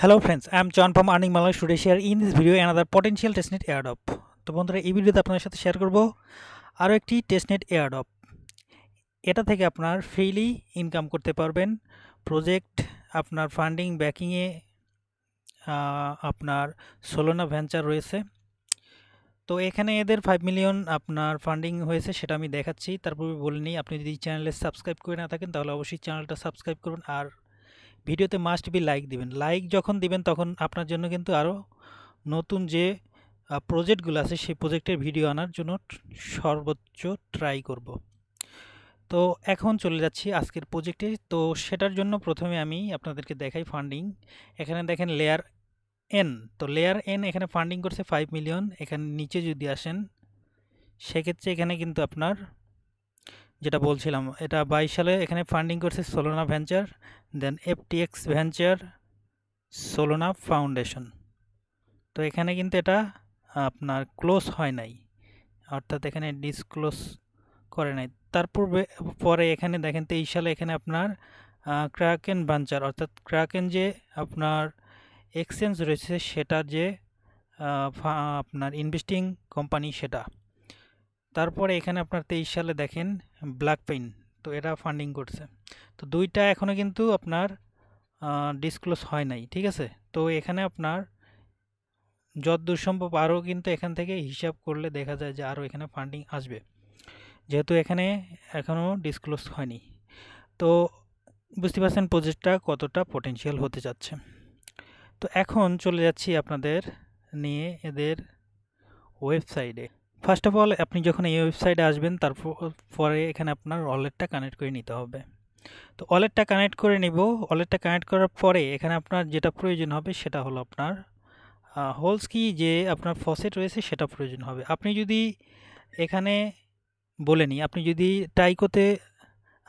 Hello friends I am John from Earning Malay. Today share in this video another potential testnet airdrop. তো বন্ধুরা এই ভিডিওতে আপনার সাথে শেয়ার করব আরও একটি টেস্টনেট এয়ারডপ এটা থেকে আপনার ফ্রিলি ইনকাম করতে পারবেন প্রজেক্ট আপনার ফান্ডিং ব্যাকিংয়ে আপনার সোলোনা ভেঞ্চার রয়েছে তো এখানে এদের ফাইভ মিলিয়ন আপনার ফান্ডিং হয়েছে সেটা আমি দেখাচ্ছি তারপরে বলে নিই আপনি যদি চ্যানেলে সাবস্ক্রাইব করে না থাকেন তাহলে অবশ্যই চ্যানেলটা সাবস্ক্রাইব করুন আর ভিডিওতে মাস্ট বি লাইক দিবেন লাইক যখন দিবেন তখন আপনার জন্য কিন্তু আরও নতুন যে প্রজেক্টগুলো আছে সেই প্রজেক্টের ভিডিও আনার জন্য সর্বোচ্চ ট্রাই করব তো এখন চলে যাচ্ছি আজকের প্রজেক্টে তো সেটার জন্য প্রথমে আমি আপনাদেরকে দেখাই ফান্ডিং এখানে দেখেন লেয়ার এন তো লেয়ার এন এখানে ফান্ডিং করছে ফাইভ মিলিয়ন এখানে নিচে যদি আসেন সেক্ষেত্রে এখানে কিন্তু আপনার যেটা বলছিলাম এটা বাইশ সালে এখানে ফান্ডিং করছে Solana venture then FTX venture Solana foundation তো এখানে কিন্তু এটা আপনার ক্লোজ হয় নাই অর্থাৎ এখানে ডিসক্লোজ করে নাই তারপর পরে এখানে দেখেন তেইশ সালে এখানে আপনার ক্রাকেন ভেঞ্চার অর্থাৎ ক্রাকেন যে আপনার এক্সচেঞ্জ রয়েছে সেটার যে আপনার ইনভেস্টিং কোম্পানি সেটা তারপরে এখানে আপনার তেইশ সালে দেখেন ব্ল্যাক পেইন তো এরা ফান্ডিং করছে তো দুইটা এখনও কিন্তু আপনার ডিসক্লোজ হয় নাই ঠিক আছে তো এখানে আপনার যত সম্ভব আরও কিন্তু এখান থেকে হিসাব করলে দেখা যায় যে আরও এখানে ফান্ডিং আসবে যেহেতু এখানে এখনও ডিসক্লোজ হয়নি তো বুঝতে পারছেন প্রজেক্টটা কতটা পটেনশিয়াল হতে যাচ্ছে তো এখন চলে যাচ্ছি আপনাদের নিয়ে এদের ওয়েবসাইটে ফার্স্ট অফ অল আপনি যখন এই ওয়েবসাইটে আসবেন তারপর পরে এখানে আপনার ওয়ালেটটা কানেক্ট করে নিতে হবে তো ওয়ালেটটা কানেক্ট করে নিব ওয়ালেটটা কানেক্ট করার পরে এখানে আপনার যেটা প্রয়োজন হবে সেটা হলো আপনার হোলস কি যে আপনার ফসেট রয়েছে সেটা প্রয়োজন হবে আপনি যদি এখানে বলে নিই আপনি যদি টাইকোতে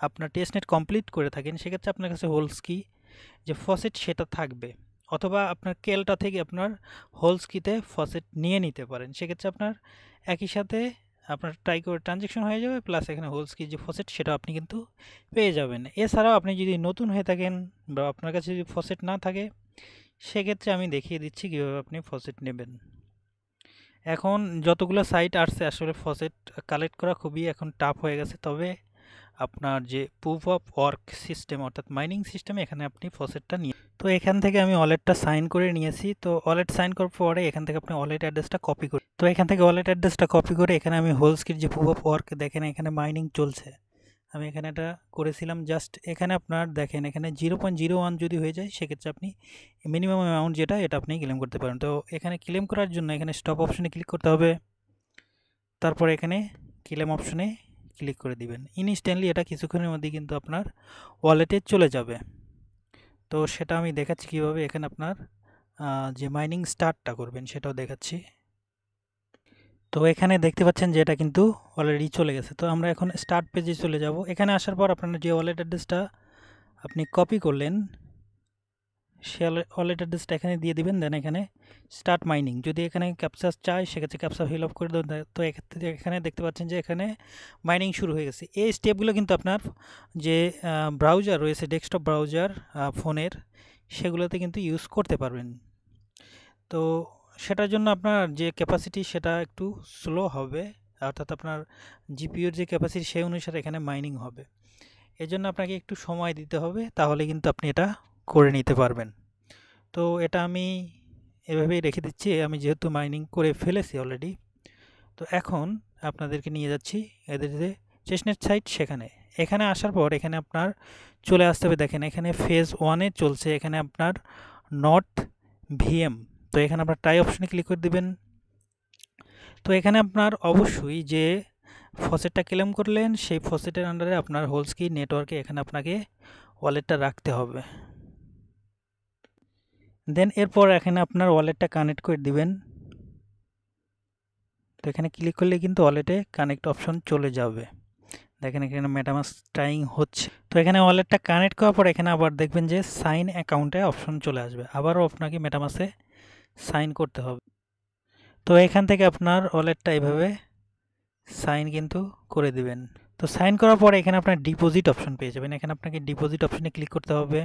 আপনার টেস্টনেট কমপ্লিট করে থাকেন সেক্ষেত্রে আপনার কাছে হোলস কি যে ফসেট সেটা থাকবে অথবা আপনার কেলটা থেকে আপনার হোলসকিতে ফসেট নিয়ে নিতে পারেন সেক্ষেত্রে আপনার একই সাথে আপনার ট্রাই করে ট্রানজেকশন হয়ে যাবে প্লাস এখানে হোলসকি যে ফসেট সেটা আপনি কিন্তু পেয়ে যাবেন এছাড়াও আপনি যদি নতুন হয়ে থাকেন বা আপনার কাছে যদি ফসেট না থাকে সেক্ষেত্রে আমি দেখিয়ে দিচ্ছি কীভাবে আপনি ফসেট নেবেন এখন যতগুলো সাইট আসছে আসলে ফসেট কালেক্ট করা খুবই এখন টাফ হয়ে গেছে তবে আপনার যে প্রুফ অফ ওয়ার্ক সিস্টেম অর্থাৎ মাইনিং সিস্টেম এখানে আপনি ফসেটটা নিয়ে তো এখান থেকে আমি ওয়ালেটটা সাইন করে নিয়েছি তো ওয়ালেট সাইন করার পরে এখান থেকে আপনি ওয়ালেট অ্যাড্রেসটা কপি করি তো এখান থেকে ওয়ালেট অ্যাড্রেসটা কপি করে এখানে আমি হোলস্কির যে প্রুফ অফ ওয়ার্ক দেখেন এখানে মাইনিং চলছে আমি এখানে এটা করেছিলাম জাস্ট এখানে আপনার দেখেন এখানে জিরো পয়েন্ট জিরো ওয়ান যদি হয়ে যায় সেক্ষেত্রে আপনি মিনিমাম অ্যামাউন্ট যেটা এটা আপনি ক্লেম করতে পারেন তো এখানে ক্লেম করার জন্য এখানে স্টপ অপশনে ক্লিক করতে হবে তারপর এখানে ক্লেম অপশনে ক্লিক করে দিবেন ইনস্ট্যান্টলি এটা কিছুক্ষণের মধ্যে কিন্তু আপনার ওয়ালেটে চলে যাবে তো সেটা আমি দেখাচ্ছি কিভাবে এখানে আপনার যে মাইনিং স্টার্টটা করবেন সেটাও দেখাচ্ছি তো এখানে দেখতে পাচ্ছেন যে এটা কিন্তু অলরেডি চলে গেছে তো আমরা এখন স্টার্ট পেজে চলে যাব এখানে আসার পর আপনার যে ওয়ালেট অ্যাড্রেসটা আপনি কপি করলেন সে ওয়ালেট অ্যাড্রেসটা এখানে দিয়ে দিবেন দেন এখানে স্টার্ট মাইনিং যদি এখানে ক্যাপচার চাই সেক্ষেত্রে ক্যাপচার ফিল আপ করে দেবেন তো এখানে দেখতে পাচ্ছেন যে এখানে মাইনিং শুরু হয়ে গেছে এই স্টেপগুলো কিন্তু আপনার যে ব্রাউজার রয়েছে ডেস্কটপ ব্রাউজার ফোনের সেগুলোতে কিন্তু ইউজ করতে পারবেন তো সেটার জন্য আপনার যে ক্যাপাসিটি সেটা একটু স্লো হবে অর্থাৎ আপনার জিপিওর যে ক্যাপাসিটি সেই অনুসারে এখানে মাইনিং হবে এজন্য আপনাকে একটু সময় দিতে হবে তাহলে কিন্তু আপনি এটা করে নিতে পারবেন তো এটা আমি এভাবেই রেখে দিচ্ছি আমি যেহেতু মাইনিং করে ফেলেছি অলরেডি তো এখন আপনাদেরকে নিয়ে যাচ্ছি এদের যে চেসনেট সাইট সেখানে এখানে আসার পর এখানে আপনার চলে আসতে হবে দেখেন এখানে ফেজ ওয়ানে চলছে এখানে আপনার নট ভিএম তো এখানে আপনার ট্রাই অপশানে ক্লিক করে দেবেন তো এখানে আপনার অবশ্যই যে ফসেটটা ক্লেম করলেন সেই ফসেটের আন্ডারে আপনার হোলস্কি নেটওয়ার্কে এখানে আপনাকে ওয়ালেটটা রাখতে হবে দেন এরপর এখানে আপনার ওয়ালেটটা কানেক্ট করে দিবেন তো এখানে ক্লিক করলে কিন্তু ওয়ালেটে কানেক্ট অপশন চলে যাবে দেখেন এখানে ম্যাটামাস ট্রাইং হচ্ছে তো এখানে ওয়ালেটটা কানেক্ট করার পর এখানে আবার দেখবেন যে সাইন অ্যাকাউন্টে অপশন চলে আসবে আবারও আপনাকে ম্যাটামাসে সাইন করতে হবে তো এখান থেকে আপনার ওয়ালেটটা এইভাবে সাইন কিন্তু করে দিবেন তো সাইন করার পর এখানে আপনার ডিপোজিট অপশন পেয়ে যাবেন এখানে আপনাকে ডিপোজিট অপশনে ক্লিক করতে হবে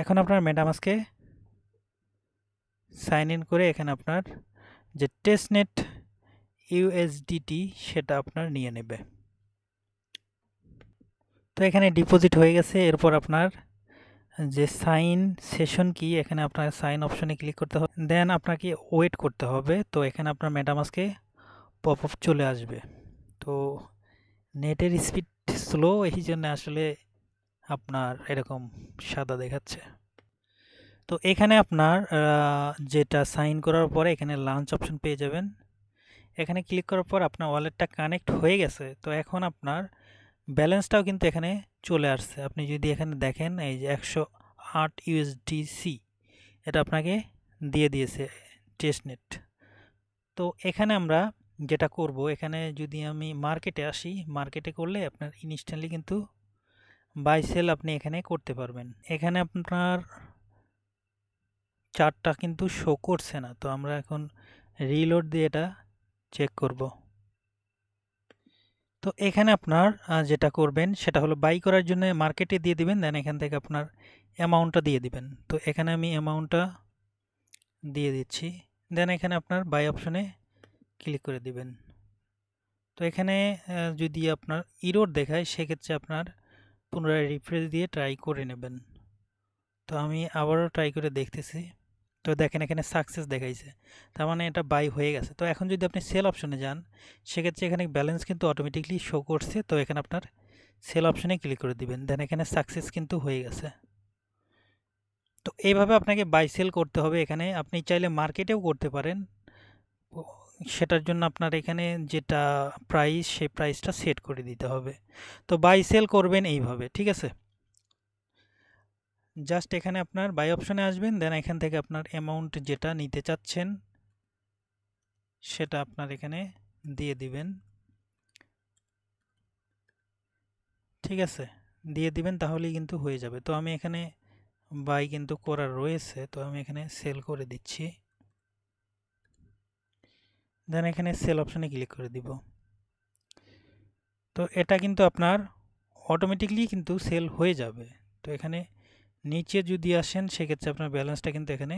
এখন আপনার মেটামাসকে সাইন ইন করে এখানে আপনার যে টেস্টনেট ইউএসডিটি সেটা আপনার নিয়ে নেবে তো এখানে ডিপোজিট হয়ে গেছে এরপর আপনার যে সাইন সেশন কি এখানে আপনার সাইন অপশনে ক্লিক করতে হবে দেন আপনাকে ওয়েট করতে হবে তো এখানে আপনার মেটামাসকে পপ আপ চলে আসবে তো নেটের স্পিড স্লো এই জন্য আসলে আপনার এরকম সাদা দেখাচ্ছে তো এখানে আপনার যেটা সাইন করার পরে এখানে লাঞ্চ অপশন পেয়ে যাবেন এখানে ক্লিক করার পর আপনার ওয়ালেটটা কানেক্ট হয়ে গেছে তো এখন আপনার ব্যালেন্সটাও কিন্তু এখানে চলে আসছে আপনি যদি এখানে দেখেন এই যে একশো আট ইউএসডিসি এটা আপনাকে দিয়ে দিয়েছে টেস্টনেট তো এখানে আমরা যেটা করব এখানে যদি আমি মার্কেটে আসি মার্কেটে করলে আপনার ইনস্ট্যান্টলি কিন্তু বাই সেল আপনি এখানে করতে পারবেন এখানে আপনার চারটা কিন্তু শো করছে না তো আমরা এখন রিলোড দিয়ে এটা চেক করব তো এখানে আপনার যেটা করবেন সেটা হলো বাই করার জন্য মার্কেটে দিয়ে দিবেন দেন এখান থেকে আপনার অ্যামাউন্টটা দিয়ে দিবেন তো এখানে আমি অ্যামাউন্টটা দিয়ে দিচ্ছি দেন এখানে আপনার বাই অপশনে ক্লিক করে দিবেন তো এখানে যদি আপনার ইরোর দেখায় সেক্ষেত্রে আপনার পুনরায় রিফ্রেশ দিয়ে ট্রাই করে নেবেন তো আমি আবারও ট্রাই করে দেখতেছি তো দেখেন এখানে সাকসেস দেখাইছে তার মানে এটা বাই হয়ে গেছে তো এখন যদি আপনি সেল অপশনে যান সেক্ষেত্রে এখানে ব্যালেন্স কিন্তু অটোমেটিকলি শো করছে তো এখানে আপনার সেল অপশনে ক্লিক করে দিবেন দেন এখানে সাকসেস কিন্তু হয়ে গেছে তো এইভাবে আপনাকে বাই সেল করতে হবে এখানে আপনি চাইলে মার্কেটেও করতে পারেন সেটার জন্য আপনার এখানে যেটা প্রাইস সেই প্রাইসটা সেট করে দিতে হবে তো বাই সেল করবেন এইভাবে ঠিক আছে জাস্ট এখানে আপনার বাই অপশানে আসবেন দেন এখান থেকে আপনার অ্যামাউন্ট যেটা নিতে চাচ্ছেন সেটা আপনার এখানে দিয়ে দিবেন ঠিক আছে দিয়ে দিবেন তাহলেই কিন্তু হয়ে যাবে তো আমি এখানে বাই কিন্তু করা রয়েছে তো আমি এখানে সেল করে দিচ্ছি দেন এখানে সেল অপশানে ক্লিক করে দিব তো এটা কিন্তু আপনার অটোমেটিকলি কিন্তু সেল হয়ে যাবে তো এখানে নিচে যদি আসেন সেক্ষেত্রে আপনার ব্যালেন্সটা কিন্তু এখানে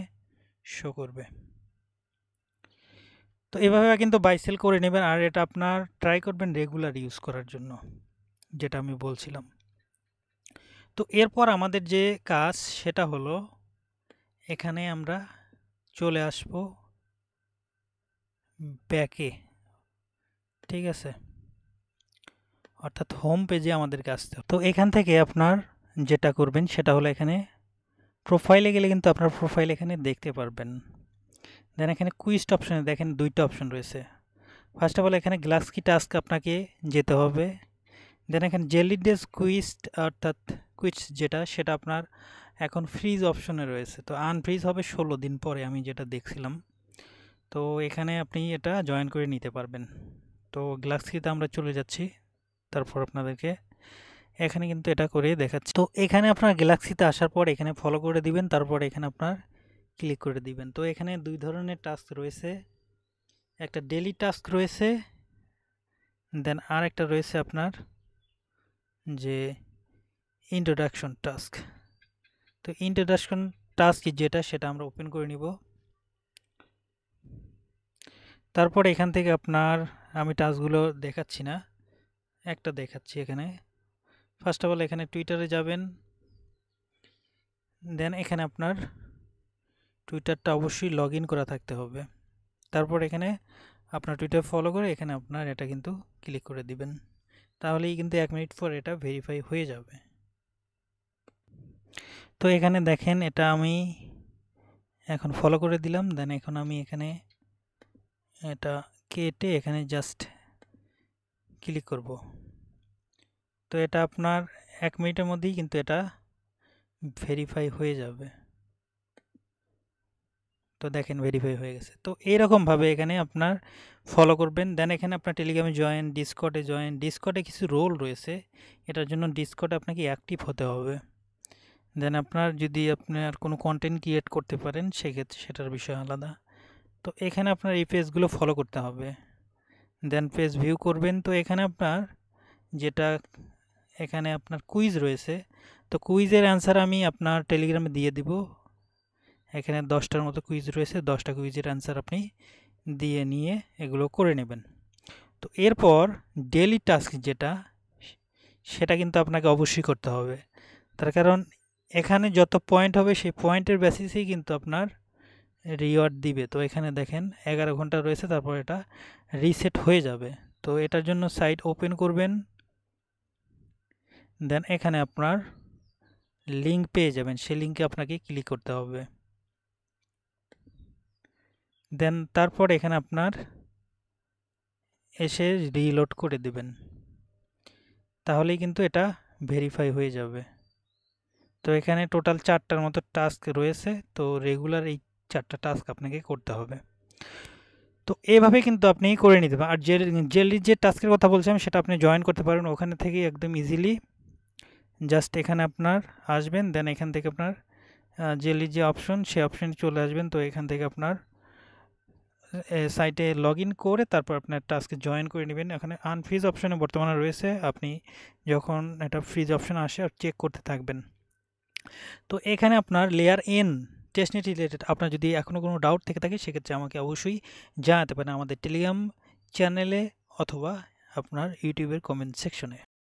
শো করবে তো এভাবে কিন্তু বাই সেল করে নেবেন আর এটা আপনার ট্রাই করবেন রেগুলার ইউজ করার জন্য যেটা আমি বলছিলাম তো এরপর আমাদের যে কাজ সেটা হলো এখানে আমরা চলে আসবো ব্যাকে ঠিক আছে অর্থাৎ হোম পেজে আমাদেরকে আসতে তো এখান থেকে আপনার যেটা করবেন সেটা হলো এখানে প্রোফাইলে গেলে কিন্তু আপনার প্রোফাইল এখানে দেখতে পারবেন দেন এখানে কুইস্ট অপশানে দেখেন দুইটা অপশন রয়েছে ফার্স্ট অফ অল এখানে গ্লাসকি টাস্ক আপনাকে যেতে হবে দেন এখানে জেলি ডেস কুইস্ট অর্থাৎ কুইজ যেটা সেটা আপনার এখন ফ্রিজ অপশনে রয়েছে তো আনফ্রিজ হবে ষোলো দিন পরে আমি যেটা দেখছিলাম তো এখানে আপনি এটা জয়েন করে নিতে পারবেন তো গ্যালাক্সিতে আমরা চলে যাচ্ছি তারপর আপনাদেরকে এখানে কিন্তু এটা করে দেখাচ্ছি তো এখানে আপনার গ্যালাক্সিতে আসার পর এখানে ফলো করে দিবেন তারপর এখানে আপনার ক্লিক করে দিবেন তো এখানে দুই ধরনের টাস্ক রয়েছে একটা ডেলি টাস্ক রয়েছে দেন আর একটা রয়েছে আপনার যে ইন্ট্রোডাকশন টাস্ক তো ইন্ট্রোডাকশন টাস্ক যেটা সেটা আমরা ওপেন করে নিব তারপর এখান থেকে আপনার আমি টাস্কগুলো দেখাচ্ছি না একটা দেখাচ্ছি এখানে ফার্স্ট অফ অল এখানে টুইটারে যাবেন দেন এখানে আপনার টুইটারটা অবশ্যই লগ করা থাকতে হবে তারপর এখানে আপনার টুইটার ফলো করে এখানে আপনার এটা কিন্তু ক্লিক করে দিবেন তাহলেই কিন্তু এক মিনিট পর এটা ভেরিফাই হয়ে যাবে তো এখানে দেখেন এটা আমি এখন ফলো করে দিলাম দেন এখন আমি এখানে এটা কেটে এখানে জাস্ট ক্লিক করব তো এটা আপনার এক মিনিটের মধ্যেই কিন্তু এটা ভেরিফাই হয়ে যাবে তো দেখেন ভেরিফাই হয়ে গেছে তো এইরকমভাবে এখানে আপনার ফলো করবেন দেন এখানে আপনার টেলিগ্রামে জয়েন ডিসকটে জয়েন ডিসকটে কিছু রোল রয়েছে এটার জন্য ডিসকটে আপনাকে অ্যাক্টিভ হতে হবে দেন আপনার যদি আপনার কোনো কন্টেন্ট ক্রিয়েট করতে পারেন সেক্ষেত্রে সেটার বিষয় আলাদা তো এখানে আপনার এই পেজগুলো ফলো করতে হবে দেন পেজ ভিউ করবেন তো এখানে আপনার যেটা এখানে আপনার কুইজ রয়েছে তো কুইজের অ্যান্সার আমি আপনার টেলিগ্রামে দিয়ে দিব এখানে দশটার মতো কুইজ রয়েছে দশটা কুইজের অ্যান্সার আপনি দিয়ে নিয়ে এগুলো করে নেবেন তো এরপর ডেলি টাস্ক যেটা সেটা কিন্তু আপনাকে অবশ্যই করতে হবে তার কারণ এখানে যত পয়েন্ট হবে সেই পয়েন্টের বেসিসেই কিন্তু আপনার রিওয়ার্ড দিবে তো এখানে দেখেন এগারো ঘন্টা রয়েছে তারপর এটা রিসেট হয়ে যাবে তো এটার জন্য সাইট ওপেন করবেন দেন এখানে আপনার লিঙ্ক পেয়ে যাবেন সেই লিঙ্কে আপনাকে ক্লিক করতে হবে দেন তারপর এখানে আপনার এসে রিলোড করে দেবেন তাহলেই কিন্তু এটা ভেরিফাই হয়ে যাবে তো এখানে টোটাল চারটার মতো টাস্ক রয়েছে তো রেগুলার এই চারটা টাস্ক আপনাকে করতে হবে তো এইভাবে কিন্তু আপনি করে নিতে পারেন আর যে জেলি যে টাস্কের কথা বলছিলাম সেটা আপনি জয়েন করতে পারেন ওখানে থেকে একদম ইজিলি জাস্ট এখানে আপনার আসবেন দেন এখান থেকে আপনার জেলি যে অপশন সে অপশনে চলে আসবেন তো এখান থেকে আপনার সাইটে লগ করে তারপর আপনার টাস্কে জয়েন করে নেবেন এখানে আনফ্রিজ অপশানে বর্তমানে রয়েছে আপনি যখন এটা ফ্রিজ অপশান আসে আর চেক করতে থাকবেন তো এখানে আপনার লেয়ার এন টেস্টনেট রিলেটেড আপনার যদি এখনও কোনো ডাউট থেকে থাকে সেক্ষেত্রে আমাকে অবশ্যই জানাতে পারেন আমাদের টেলিগ্রাম চ্যানেলে অথবা আপনার ইউটিউবের কমেন্ট সেকশনে